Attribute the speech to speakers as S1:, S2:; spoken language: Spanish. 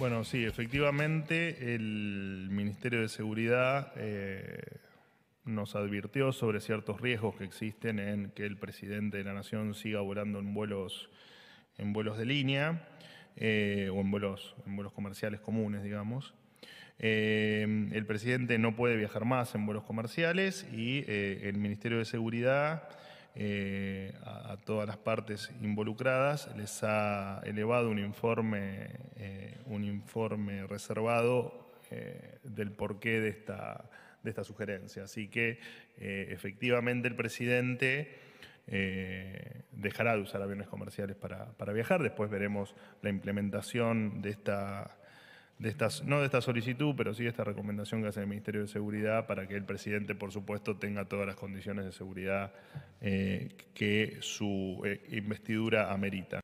S1: Bueno, sí, efectivamente el Ministerio de Seguridad eh, nos advirtió sobre ciertos riesgos que existen en que el presidente de la Nación siga volando en vuelos, en vuelos de línea eh, o en vuelos, en vuelos comerciales comunes, digamos. Eh, el presidente no puede viajar más en vuelos comerciales y el Ministerio de Seguridad eh, a, todas las partes involucradas, les ha elevado un informe, eh, un informe reservado eh, del porqué de esta, de esta sugerencia. Así que efectivamente el presidente... dejará de usar aviones comerciales para, para, viajar. Después veremos la implementación de esta, estas, no de esta solicitud, pero sí de esta recomendación que hace el Ministerio de Seguridad para que el presidente, por supuesto, tenga todas las condiciones de seguridad eh, que su eh, investidura amerita.